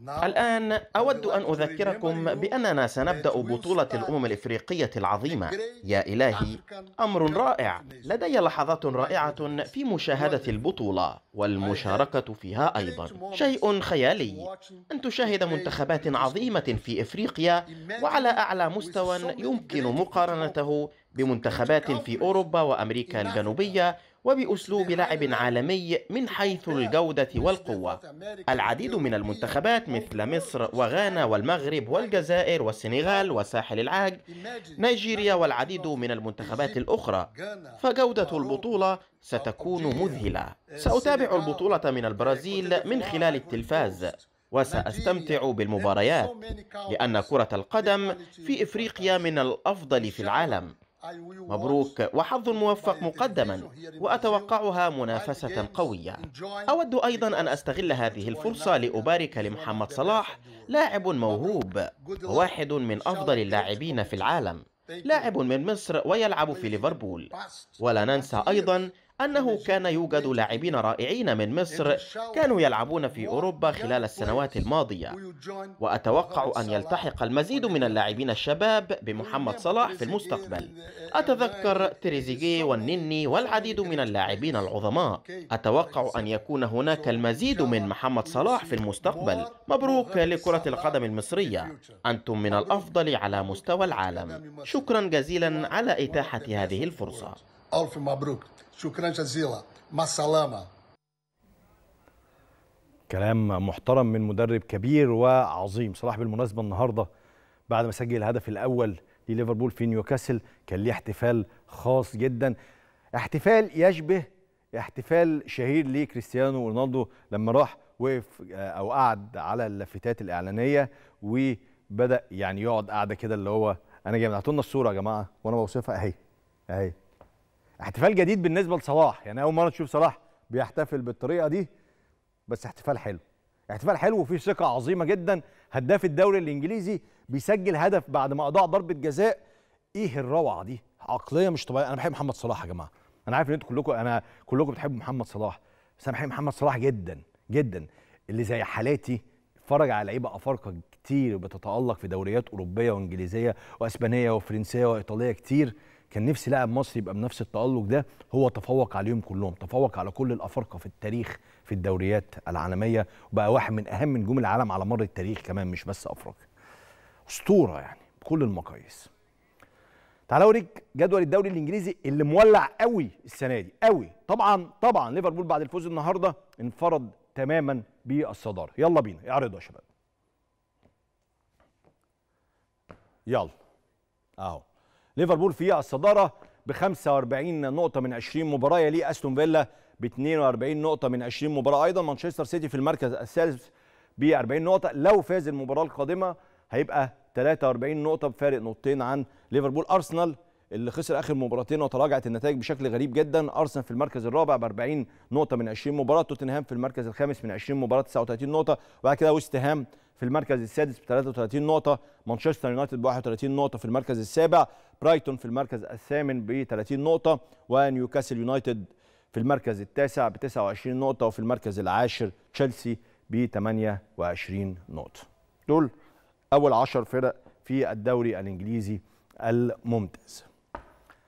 نعم. الآن أود أن أذكركم بأننا سنبدأ بطولة الأمم الإفريقية العظيمة يا إلهي أمر رائع لدي لحظات رائعة في مشاهدة البطولة والمشاركة فيها أيضا شيء خيالي أن تشاهد منتخبات عظيمة في إفريقيا وعلى أعلى مستوى يمكن مقارنته بمنتخبات في أوروبا وأمريكا نعم. الجنوبية وبأسلوب نعم. لعب عالمي من حيث نعم. الجودة والقوة العديد من المنتخبات مثل مصر وغانا والمغرب والجزائر والسنغال وساحل العاج نيجيريا والعديد من المنتخبات الأخرى فجودة البطولة ستكون مذهلة uh, سأتابع البطولة من البرازيل من خلال التلفاز وسأستمتع بالمباريات لأن كرة القدم في إفريقيا من الأفضل في العالم مبروك وحظ موفق مقدما وأتوقعها منافسة قوية أود أيضا أن أستغل هذه الفرصة لأبارك لمحمد صلاح لاعب موهوب واحد من أفضل اللاعبين في العالم لاعب من مصر ويلعب في ليفربول ولا ننسى أيضا أنه كان يوجد لاعبين رائعين من مصر كانوا يلعبون في أوروبا خلال السنوات الماضية وأتوقع أن يلتحق المزيد من اللاعبين الشباب بمحمد صلاح في المستقبل أتذكر تريزيجيه والنني والعديد من اللاعبين العظماء أتوقع أن يكون هناك المزيد من محمد صلاح في المستقبل مبروك لكرة القدم المصرية أنتم من الأفضل على مستوى العالم شكرا جزيلا على إتاحة هذه الفرصة ألف مبروك شكرا جزيلا مع السلامة كلام محترم من مدرب كبير وعظيم صلاح بالمناسبة النهاردة بعد ما سجل الهدف الأول لليفربول في نيوكاسل كان ليه احتفال خاص جدا احتفال يشبه احتفال شهير لكريستيانو رونالدو لما راح وقف آه، او قعد على اللافتات الاعلانيه وبدا يعني يقعد قعده كده اللي هو انا جاي بعتوا لنا الصوره يا جماعه وانا بوصفها اهي اهي احتفال جديد بالنسبه لصلاح يعني اول مره تشوف صلاح بيحتفل بالطريقه دي بس احتفال حلو احتفال حلو وفيه ثقه عظيمه جدا هداف الدوري الانجليزي بيسجل هدف بعد ما اضاع ضربه جزاء ايه الروعه دي عقليه مش طبيعيه انا بحب محمد صلاح يا جماعه انا عارف ان انتوا كلكم انا كلكم بتحبوا محمد صلاح بس انا بحب محمد صلاح جدا جدا اللي زي حالاتي اتفرج على لعيبه افارقه كتير بتتالق في دوريات اوروبيه وانجليزيه واسبانيه وفرنسيه وايطاليه كتير كان نفسي لاعب مصري يبقى بنفس التألق ده هو تفوق عليهم كلهم تفوق على كل الأفارقة في التاريخ في الدوريات العالمية وبقى واحد من أهم نجوم العالم على مر التاريخ كمان مش بس أفريقيا أسطورة يعني بكل المقاييس تعالوا اوريك جدول الدوري الانجليزي اللي مولع قوي السنه دي قوي طبعا طبعا ليفربول بعد الفوز النهارده انفرد تماما بالصداره يلا بينا اعرضوا يا شباب يلا اهو ليفربول في الصداره ب 45 نقطه من 20 مباراه يليه استون فيلا ب 42 نقطه من 20 مباراه ايضا مانشستر سيتي في المركز الثالث ب 40 نقطه لو فاز المباراه القادمه هيبقى 43 نقطه بفارق نقطتين عن ليفربول ارسنال اللي خسر اخر مباراتين وتراجعت النتائج بشكل غريب جدا ارسنال في المركز الرابع ب 40 نقطه من 20 مباراه توتنهام في المركز الخامس من 20 مباراه 39 نقطه وبعد كده ويست هام في المركز السادس ب 33 نقطة، مانشستر يونايتد ب 31 نقطة في المركز السابع، برايتون في المركز الثامن ب 30 نقطة، ونيوكاسل يونايتد في المركز التاسع ب 29 نقطة، وفي المركز العاشر تشيلسي ب 28 نقطة. دول أول 10 فرق في الدوري الإنجليزي الممتاز.